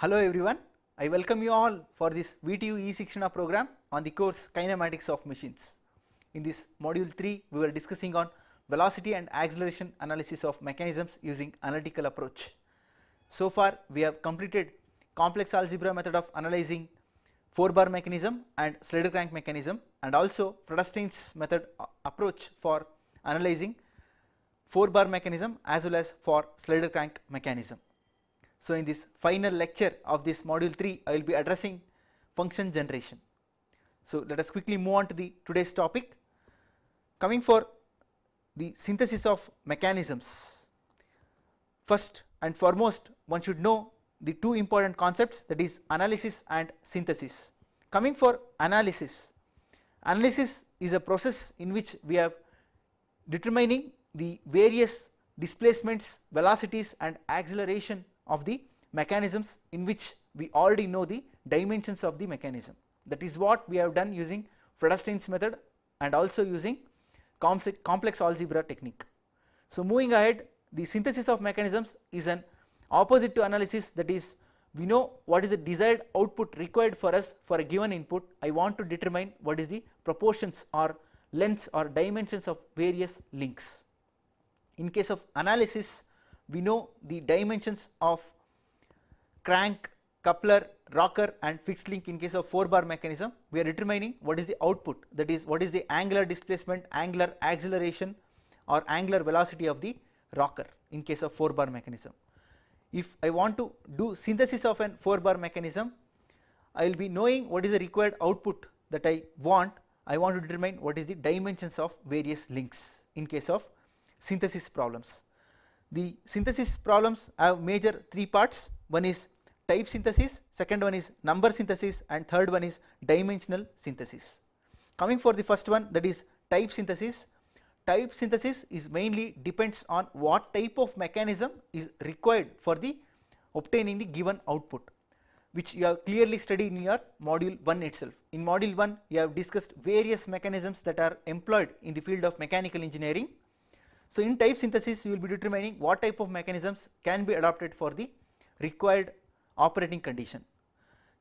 Hello everyone, I welcome you all for this VTU E16 program on the course Kinematics of Machines. In this module 3, we were discussing on velocity and acceleration analysis of mechanisms using analytical approach. So far, we have completed complex algebra method of analyzing 4 bar mechanism and slider crank mechanism and also Fredestein's method uh, approach for analyzing 4 bar mechanism as well as for slider crank mechanism. So, in this final lecture of this module 3 I will be addressing function generation. So, let us quickly move on to the today's topic coming for the synthesis of mechanisms. First and foremost one should know the two important concepts that is analysis and synthesis. Coming for analysis, analysis is a process in which we have determining the various displacements, velocities and acceleration of the mechanisms in which we already know the dimensions of the mechanism. That is what we have done using Fredestein's method and also using complex algebra technique. So, moving ahead the synthesis of mechanisms is an opposite to analysis that is we know what is the desired output required for us for a given input I want to determine what is the proportions or lengths or dimensions of various links. In case of analysis we know the dimensions of crank, coupler, rocker and fixed link in case of 4 bar mechanism we are determining what is the output that is what is the angular displacement, angular acceleration or angular velocity of the rocker in case of 4 bar mechanism. If I want to do synthesis of an 4 bar mechanism I will be knowing what is the required output that I want I want to determine what is the dimensions of various links in case of synthesis problems. The synthesis problems have major three parts, one is type synthesis, second one is number synthesis and third one is dimensional synthesis. Coming for the first one that is type synthesis, type synthesis is mainly depends on what type of mechanism is required for the obtaining the given output which you have clearly studied in your module 1 itself. In module 1 you have discussed various mechanisms that are employed in the field of mechanical engineering so, in type synthesis you will be determining what type of mechanisms can be adopted for the required operating condition.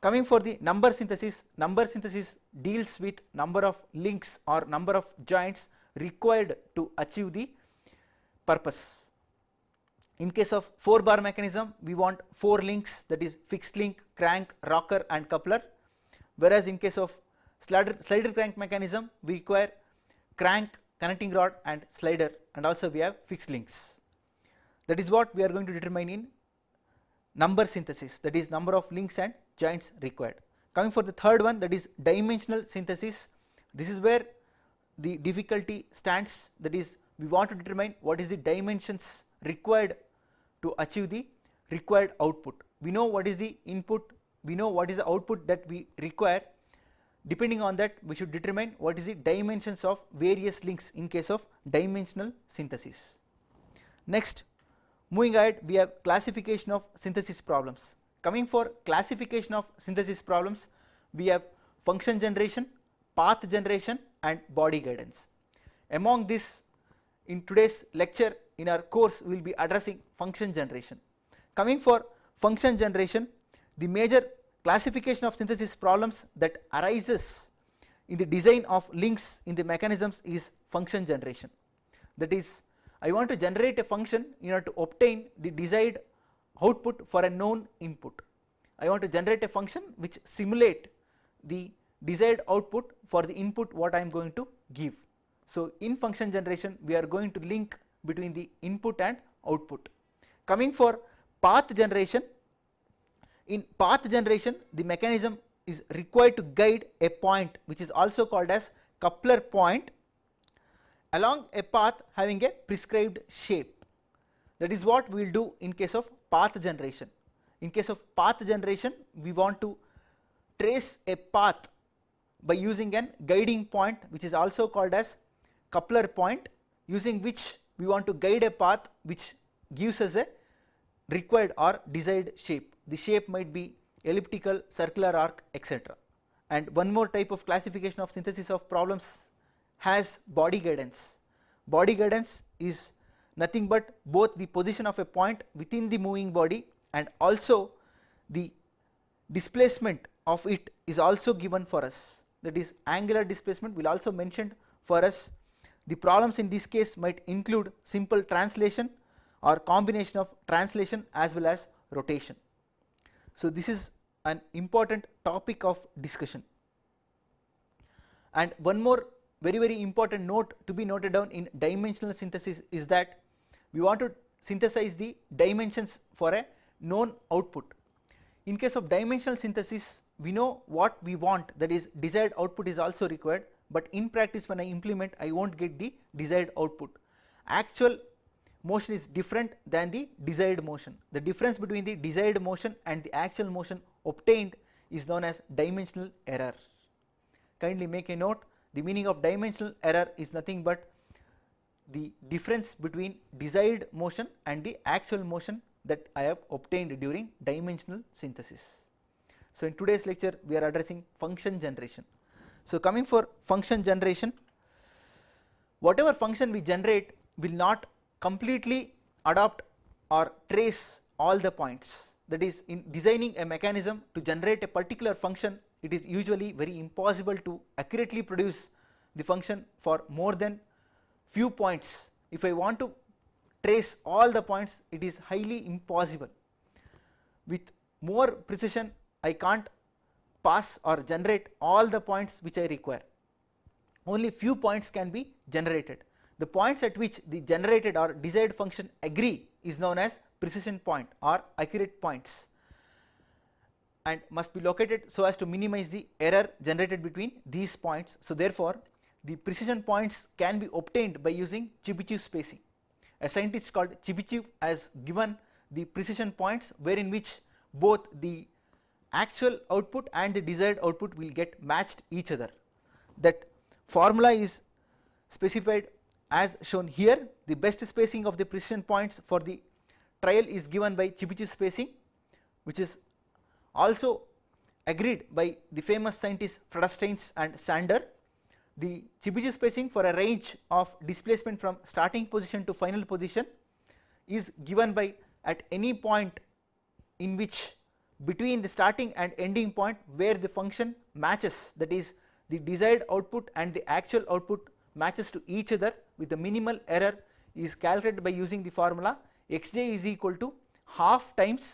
Coming for the number synthesis, number synthesis deals with number of links or number of joints required to achieve the purpose. In case of 4 bar mechanism, we want 4 links that is fixed link, crank, rocker and coupler. Whereas in case of slider, slider crank mechanism, we require crank, connecting rod and slider and also we have fixed links. That is what we are going to determine in number synthesis that is number of links and joints required. Coming for the third one that is dimensional synthesis, this is where the difficulty stands that is we want to determine what is the dimensions required to achieve the required output. We know what is the input, we know what is the output that we require Depending on that we should determine what is the dimensions of various links in case of dimensional synthesis. Next moving ahead we have classification of synthesis problems. Coming for classification of synthesis problems we have function generation, path generation and body guidance. Among this in today's lecture in our course we will be addressing function generation. Coming for function generation the major classification of synthesis problems that arises in the design of links in the mechanisms is function generation. That is I want to generate a function in order to obtain the desired output for a known input. I want to generate a function which simulate the desired output for the input what I am going to give. So, in function generation we are going to link between the input and output. Coming for path generation in path generation, the mechanism is required to guide a point which is also called as coupler point along a path having a prescribed shape. That is what we will do in case of path generation. In case of path generation, we want to trace a path by using an guiding point which is also called as coupler point using which we want to guide a path which gives us a required or desired shape. The shape might be elliptical, circular arc etc. And one more type of classification of synthesis of problems has body guidance. Body guidance is nothing but both the position of a point within the moving body and also the displacement of it is also given for us that is angular displacement will also mentioned for us. The problems in this case might include simple translation or combination of translation as well as rotation. So, this is an important topic of discussion. And one more very very important note to be noted down in dimensional synthesis is that we want to synthesize the dimensions for a known output. In case of dimensional synthesis we know what we want that is desired output is also required, but in practice when I implement I will not get the desired output. Actual motion is different than the desired motion. The difference between the desired motion and the actual motion obtained is known as dimensional error. Kindly make a note the meaning of dimensional error is nothing but the difference between desired motion and the actual motion that I have obtained during dimensional synthesis. So, in today's lecture we are addressing function generation. So, coming for function generation whatever function we generate will not completely adopt or trace all the points that is in designing a mechanism to generate a particular function it is usually very impossible to accurately produce the function for more than few points if I want to trace all the points it is highly impossible. With more precision I can't pass or generate all the points which I require only few points can be generated. The points at which the generated or desired function agree is known as precision point or accurate points and must be located so as to minimize the error generated between these points. So, therefore, the precision points can be obtained by using Chebyshev spacing. A scientist called Chebyshev has given the precision points wherein which both the actual output and the desired output will get matched each other. That formula is specified as shown here the best spacing of the precision points for the trial is given by Chibichin spacing which is also agreed by the famous scientists Fredesteins and Sander. The Chibichin spacing for a range of displacement from starting position to final position is given by at any point in which between the starting and ending point where the function matches that is the desired output and the actual output matches to each other with the minimal error is calculated by using the formula xj is equal to half times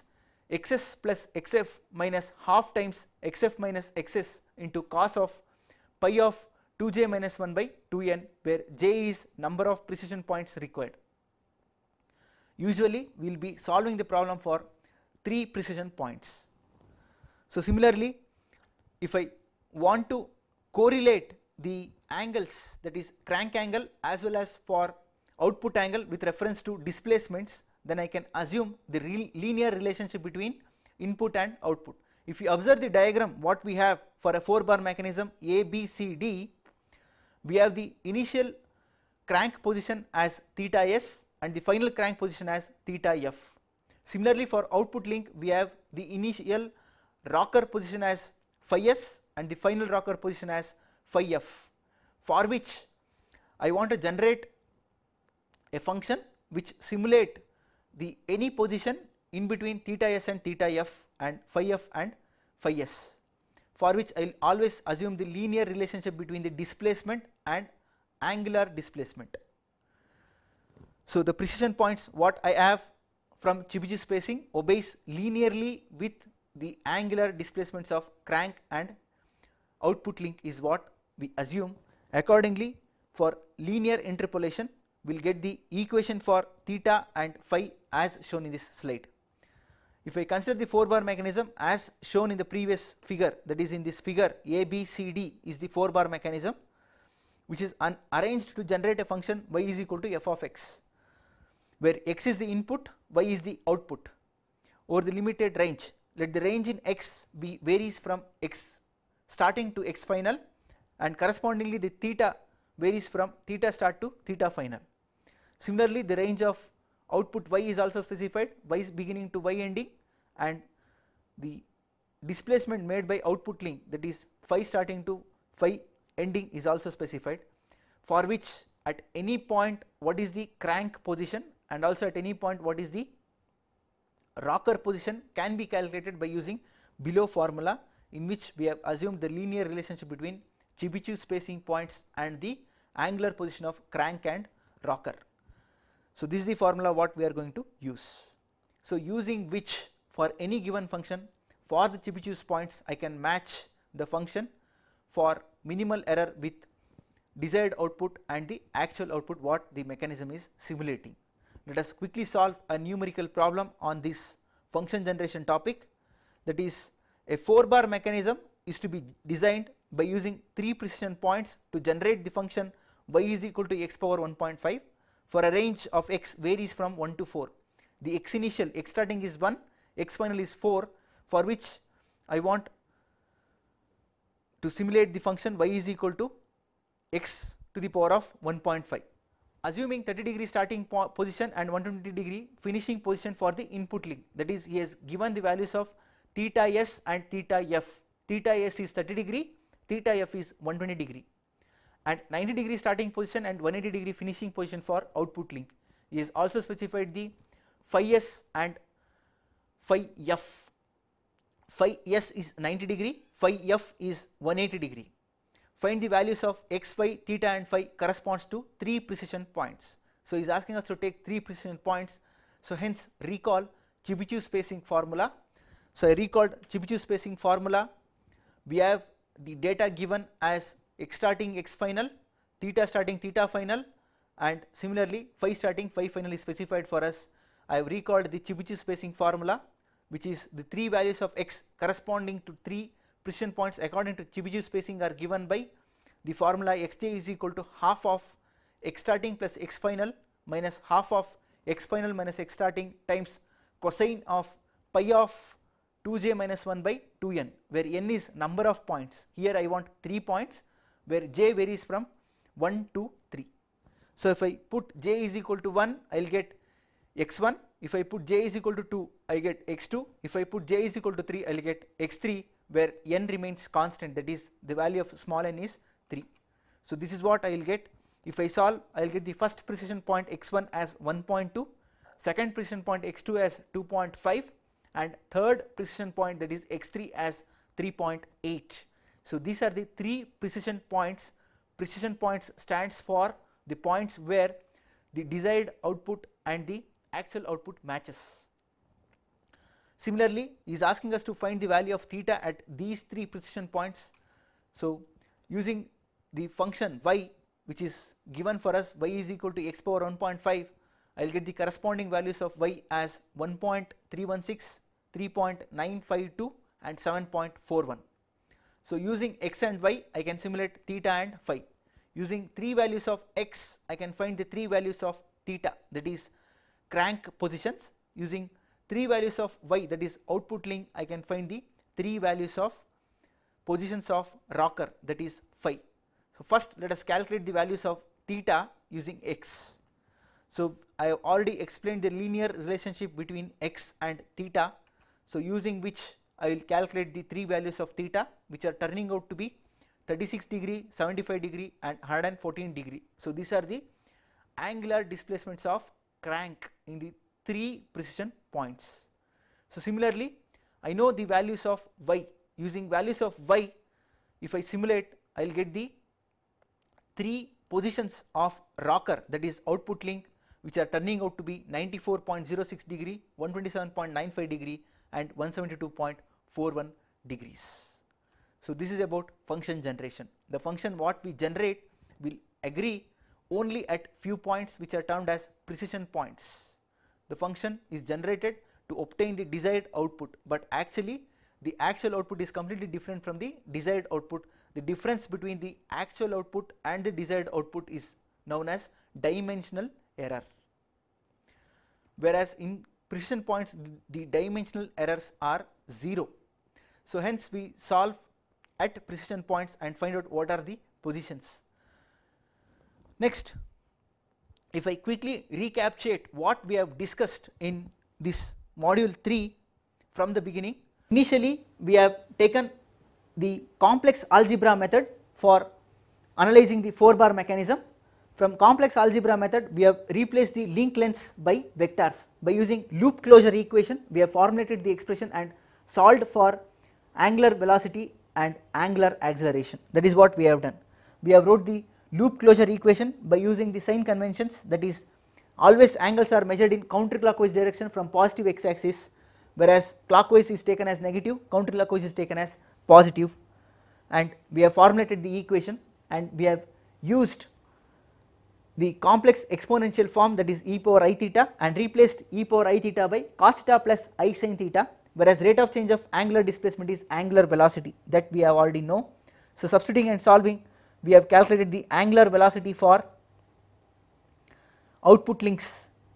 xs plus xf minus half times xf minus xs into cos of pi of 2j minus 1 by 2n where j is number of precision points required. Usually we will be solving the problem for 3 precision points. So, similarly if I want to correlate the angles that is crank angle as well as for output angle with reference to displacements then I can assume the linear relationship between input and output. If you observe the diagram what we have for a 4 bar mechanism A, B, C, D, we have the initial crank position as theta s and the final crank position as theta f. Similarly, for output link we have the initial rocker position as phi s and the final rocker position as phi f for which I want to generate a function which simulate the any position in between theta s and theta f and phi f and phi s for which I will always assume the linear relationship between the displacement and angular displacement. So, the precision points what I have from Chibiji spacing obeys linearly with the angular displacements of crank and output link is what we assume Accordingly, for linear interpolation, we will get the equation for theta and phi as shown in this slide. If I consider the 4 bar mechanism as shown in the previous figure that is in this figure A B C D is the 4 bar mechanism which is arranged to generate a function y is equal to f of x where x is the input y is the output over the limited range let the range in x be varies from x starting to x final and correspondingly the theta varies from theta start to theta final. Similarly, the range of output y is also specified y is beginning to y ending and the displacement made by output link that is phi starting to phi ending is also specified for which at any point what is the crank position and also at any point what is the rocker position can be calculated by using below formula in which we have assumed the linear relationship between Chebyshev spacing points and the angular position of crank and rocker. So, this is the formula what we are going to use. So, using which for any given function for the Chebyshev points I can match the function for minimal error with desired output and the actual output what the mechanism is simulating. Let us quickly solve a numerical problem on this function generation topic that is a 4 bar mechanism is to be designed by using 3 precision points to generate the function y is equal to x power 1.5 for a range of x varies from 1 to 4. The x initial x starting is 1, x final is 4 for which I want to simulate the function y is equal to x to the power of 1.5 assuming 30 degree starting po position and 120 degree finishing position for the input link that is he has given the values of theta s and theta f theta s is 30 degree theta f is 120 degree and 90 degree starting position and 180 degree finishing position for output link. He has also specified the phi s and phi f. Phi s is 90 degree, phi f is 180 degree. Find the values of x, y, theta and phi corresponds to 3 precision points. So, he is asking us to take 3 precision points. So, hence recall Chebyshev spacing formula. So, I recalled Chebyshev spacing formula. We have the data given as x starting x final, theta starting theta final and similarly phi starting phi final is specified for us. I have recalled the Chibouche spacing formula which is the 3 values of x corresponding to 3 precision points according to Chibouche spacing are given by the formula xj is equal to half of x starting plus x final minus half of x final minus x starting times cosine of pi of 2j minus 1 by 2n where n is number of points here I want 3 points where j varies from 1 to 3. So, if I put j is equal to 1 I will get x1 if I put j is equal to 2 I get x2 if I put j is equal to 3 I will get x3 where n remains constant that is the value of small n is 3. So, this is what I will get if I solve I will get the first precision point x1 as 1.2 second precision point x2 as 2.5 and third precision point that is x3 as 3.8. So, these are the three precision points. Precision points stands for the points where the desired output and the actual output matches. Similarly, he is asking us to find the value of theta at these three precision points. So, using the function y which is given for us y is equal to x power 1.5 I will get the corresponding values of y as 1.316, 3.952 and 7.41. So, using x and y I can simulate theta and phi. Using 3 values of x I can find the 3 values of theta that is crank positions. Using 3 values of y that is output link I can find the 3 values of positions of rocker that is phi. So, first let us calculate the values of theta using x. So, I have already explained the linear relationship between x and theta. So, using which I will calculate the three values of theta which are turning out to be 36 degree, 75 degree and 114 degree. So, these are the angular displacements of crank in the three precision points. So, similarly I know the values of y using values of y if I simulate I will get the three positions of rocker that is output link, which are turning out to be 94.06 degree, 127.95 degree and 172.41 degrees. So, this is about function generation. The function what we generate will agree only at few points which are termed as precision points. The function is generated to obtain the desired output, but actually the actual output is completely different from the desired output. The difference between the actual output and the desired output is known as dimensional error. Whereas in precision points the dimensional errors are 0. So, hence we solve at precision points and find out what are the positions. Next, if I quickly recapitulate what we have discussed in this module 3 from the beginning. Initially, we have taken the complex algebra method for analyzing the 4 bar mechanism from complex algebra method we have replaced the link lengths by vectors by using loop closure equation we have formulated the expression and solved for angular velocity and angular acceleration that is what we have done. We have wrote the loop closure equation by using the sign conventions that is always angles are measured in counterclockwise direction from positive x axis whereas clockwise is taken as negative counterclockwise is taken as positive and we have formulated the equation and we have used the complex exponential form that is e power i theta and replaced e power i theta by cos theta plus i sin theta whereas rate of change of angular displacement is angular velocity that we have already know. So, substituting and solving we have calculated the angular velocity for output links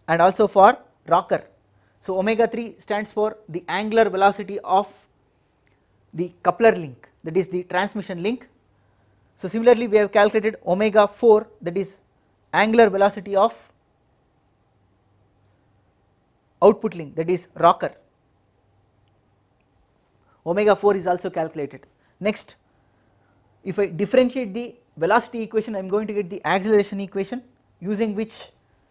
and also for rocker. So, omega 3 stands for the angular velocity of the coupler link that is the transmission link. So, similarly we have calculated omega 4 that is angular velocity of output link that is rocker omega 4 is also calculated. Next if I differentiate the velocity equation I am going to get the acceleration equation using which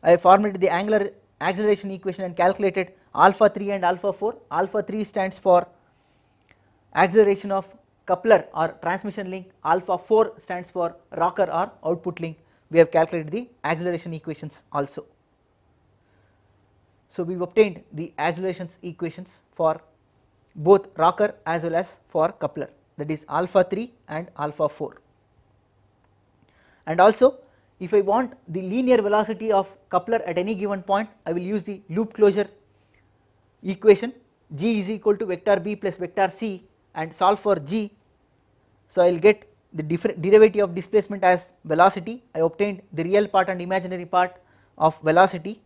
I formulated the angular acceleration equation and calculated alpha 3 and alpha 4 alpha 3 stands for acceleration of coupler or transmission link alpha 4 stands for rocker or output link we have calculated the acceleration equations also. So, we have obtained the accelerations equations for both rocker as well as for coupler that is alpha 3 and alpha 4. And also if I want the linear velocity of coupler at any given point I will use the loop closure equation g is equal to vector b plus vector c and solve for g. So, I will get the derivative of displacement as velocity I obtained the real part and imaginary part of velocity.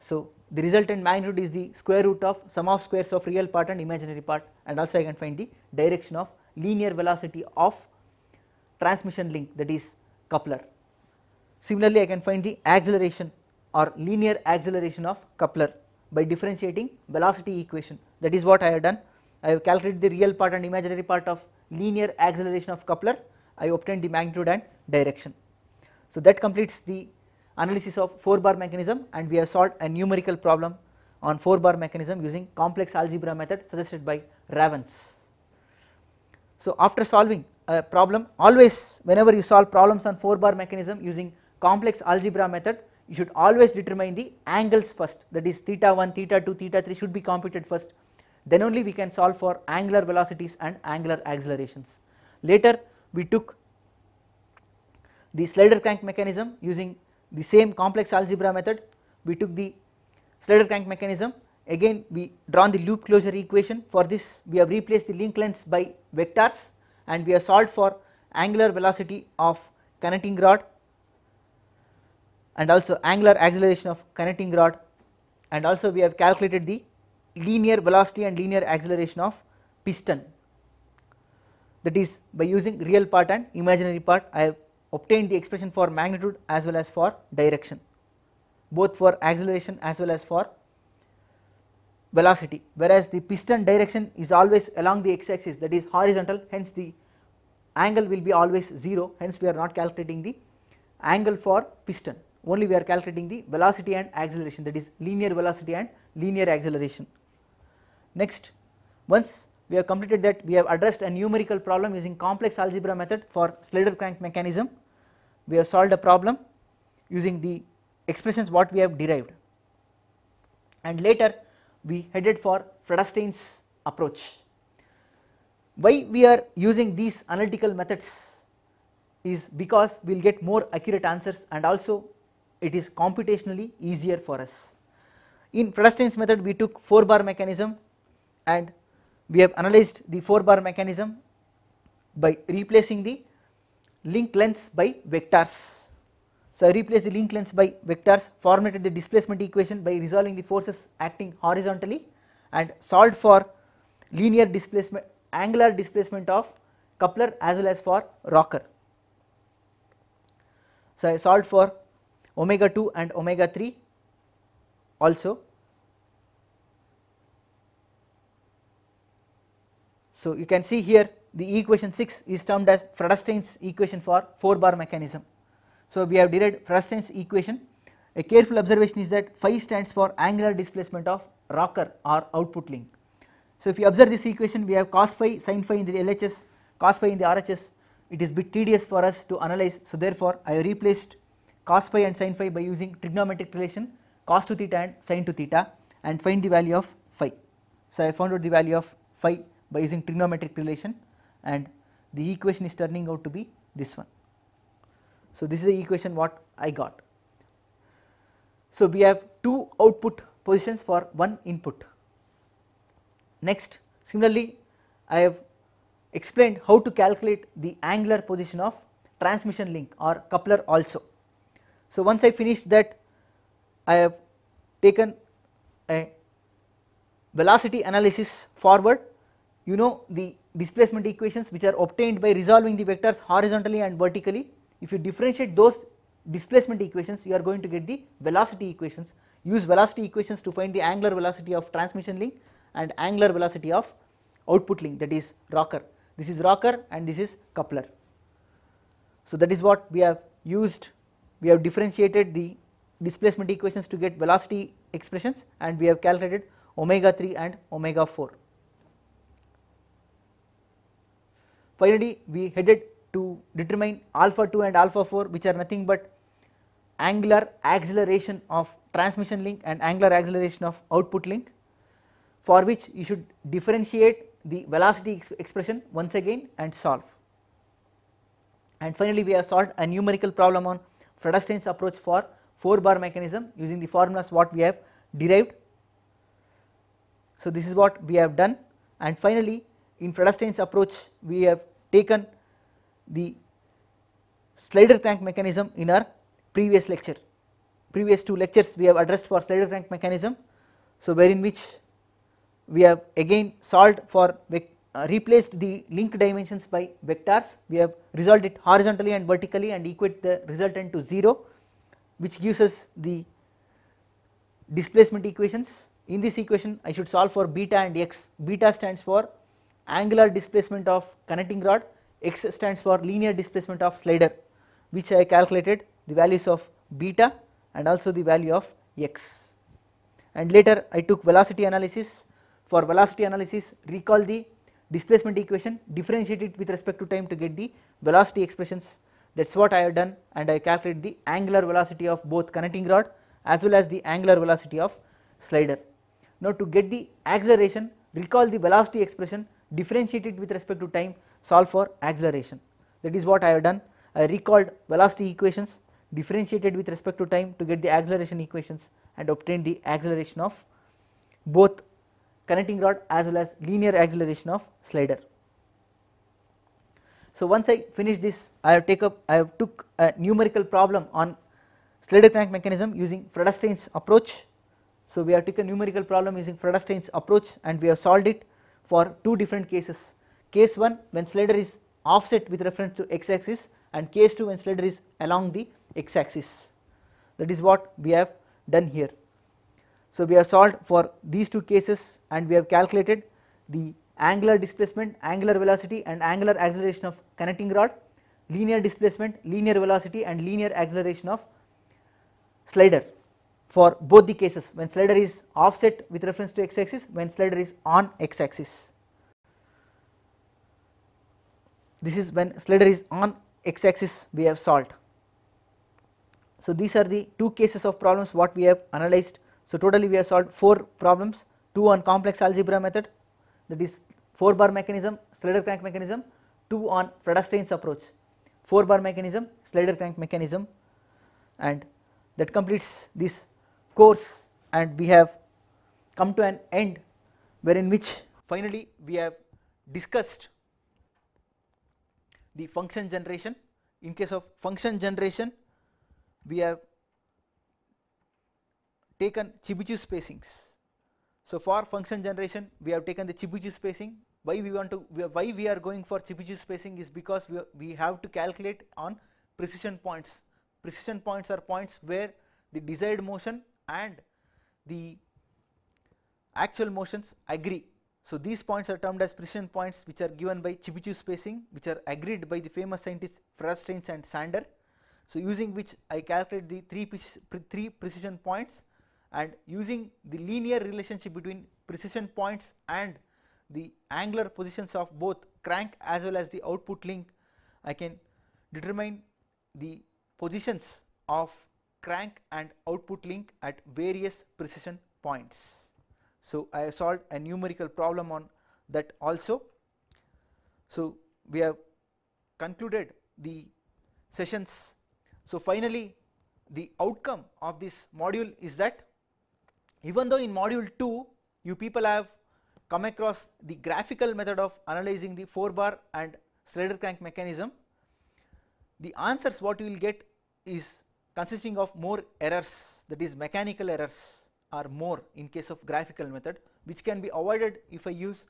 So the resultant magnitude is the square root of sum of squares of real part and imaginary part and also I can find the direction of linear velocity of transmission link that is coupler. Similarly I can find the acceleration or linear acceleration of coupler by differentiating velocity equation that is what I have done. I have calculated the real part and imaginary part of linear acceleration of coupler I obtain the magnitude and direction. So that completes the analysis of 4 bar mechanism and we have solved a numerical problem on 4 bar mechanism using complex algebra method suggested by Ravens. So after solving a problem always whenever you solve problems on 4 bar mechanism using complex algebra method you should always determine the angles first that is theta 1, theta 2, theta 3 should be computed first then only we can solve for angular velocities and angular accelerations. Later we took the slider crank mechanism using the same complex algebra method we took the slider crank mechanism again we drawn the loop closure equation for this we have replaced the link lengths by vectors and we have solved for angular velocity of connecting rod and also angular acceleration of connecting rod and also we have calculated the linear velocity and linear acceleration of piston that is by using real part and imaginary part I have obtained the expression for magnitude as well as for direction both for acceleration as well as for velocity whereas the piston direction is always along the x axis that is horizontal hence the angle will be always 0 hence we are not calculating the angle for piston only we are calculating the velocity and acceleration that is linear velocity and linear acceleration. Next once we have completed that we have addressed a numerical problem using complex algebra method for slider crank mechanism. We have solved a problem using the expressions what we have derived and later we headed for Fred approach. Why we are using these analytical methods is because we will get more accurate answers and also it is computationally easier for us. In Fred method we took 4 bar mechanism and we have analyzed the 4 bar mechanism by replacing the link lengths by vectors. So I replaced the link lengths by vectors formulated the displacement equation by resolving the forces acting horizontally and solved for linear displacement angular displacement of coupler as well as for rocker. So I solved for omega 2 and omega 3 also So you can see here the equation 6 is termed as Fredestein's equation for 4 bar mechanism. So we have derived Fredestein's equation a careful observation is that phi stands for angular displacement of rocker or output link. So if you observe this equation we have cos phi sin phi in the LHS cos phi in the RHS it is bit tedious for us to analyze so therefore I have replaced cos phi and sin phi by using trigonometric relation cos to theta and sin to theta and find the value of phi. So I found out the value of phi by using trigonometric relation and the equation is turning out to be this one. So, this is the equation what I got. So, we have two output positions for one input. Next similarly I have explained how to calculate the angular position of transmission link or coupler also. So, once I finish that I have taken a velocity analysis forward you know the displacement equations which are obtained by resolving the vectors horizontally and vertically if you differentiate those displacement equations you are going to get the velocity equations use velocity equations to find the angular velocity of transmission link and angular velocity of output link that is rocker this is rocker and this is coupler. So that is what we have used we have differentiated the displacement equations to get velocity expressions and we have calculated omega 3 and omega 4. Finally, we headed to determine alpha 2 and alpha 4 which are nothing but angular acceleration of transmission link and angular acceleration of output link for which you should differentiate the velocity expression once again and solve. And finally, we have solved a numerical problem on Fredestein's approach for 4 bar mechanism using the formulas what we have derived. So, this is what we have done and finally in Fredstein's approach we have taken the slider crank mechanism in our previous lecture. Previous two lectures we have addressed for slider crank mechanism. So, wherein which we have again solved for uh, replaced the link dimensions by vectors. We have resolved it horizontally and vertically and equate the resultant to 0 which gives us the displacement equations. In this equation I should solve for beta and x, beta stands for angular displacement of connecting rod, x stands for linear displacement of slider which I calculated the values of beta and also the value of x and later I took velocity analysis for velocity analysis recall the displacement equation differentiate it with respect to time to get the velocity expressions that is what I have done and I calculated the angular velocity of both connecting rod as well as the angular velocity of slider. Now to get the acceleration recall the velocity expression differentiate it with respect to time solve for acceleration that is what I have done I recalled velocity equations differentiated with respect to time to get the acceleration equations and obtained the acceleration of both connecting rod as well as linear acceleration of slider. So once I finish this I have take up I have took a numerical problem on slider crank mechanism using Fred approach. So we have taken a numerical problem using Fred approach and we have solved it for two different cases. Case 1 when slider is offset with reference to x axis and case 2 when slider is along the x axis. That is what we have done here. So, we have solved for these two cases and we have calculated the angular displacement, angular velocity and angular acceleration of connecting rod, linear displacement, linear velocity and linear acceleration of slider for both the cases when slider is offset with reference to x axis when slider is on x axis. This is when slider is on x axis we have solved. So, these are the two cases of problems what we have analyzed. So, totally we have solved 4 problems 2 on complex algebra method that is 4 bar mechanism slider crank mechanism 2 on fred approach 4 bar mechanism slider crank mechanism and that completes this course and we have come to an end wherein which finally we have discussed the function generation. In case of function generation we have taken Chebyshev spacings. So, for function generation we have taken the Chebyshev spacing why we want to why we are going for Chebyshev spacing is because we, we have to calculate on precision points. Precision points are points where the desired motion and the actual motions agree. So, these points are termed as precision points which are given by Chibouchu spacing which are agreed by the famous scientists Frostens and Sander. So, using which I calculate the 3, three precision points and using the linear relationship between precision points and the angular positions of both crank as well as the output link I can determine the positions of crank and output link at various precision points. So, I have solved a numerical problem on that also. So, we have concluded the sessions. So, finally, the outcome of this module is that even though in module 2 you people have come across the graphical method of analyzing the 4 bar and slider crank mechanism, the answers what you will get is consisting of more errors that is mechanical errors are more in case of graphical method which can be avoided if I use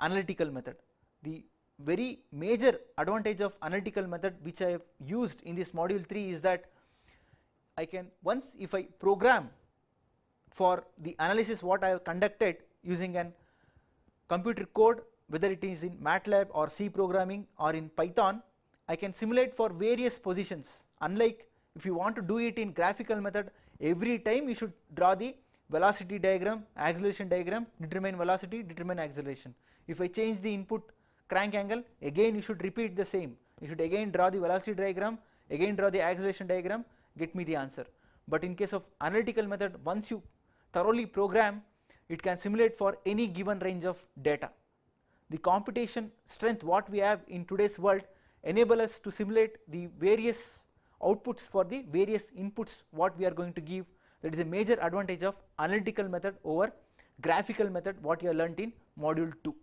analytical method. The very major advantage of analytical method which I have used in this module 3 is that I can once if I program for the analysis what I have conducted using an computer code whether it is in MATLAB or C programming or in Python I can simulate for various positions unlike if you want to do it in graphical method every time you should draw the velocity diagram, acceleration diagram, determine velocity, determine acceleration. If I change the input crank angle again you should repeat the same, you should again draw the velocity diagram, again draw the acceleration diagram, get me the answer. But in case of analytical method once you thoroughly program it can simulate for any given range of data. The computation strength what we have in today's world enable us to simulate the various outputs for the various inputs what we are going to give that is a major advantage of analytical method over graphical method what you have learnt in module 2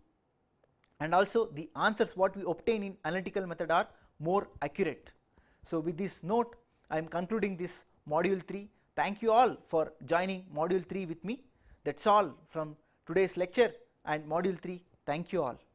and also the answers what we obtain in analytical method are more accurate. So, with this note I am concluding this module 3 thank you all for joining module 3 with me that is all from today's lecture and module 3 thank you all.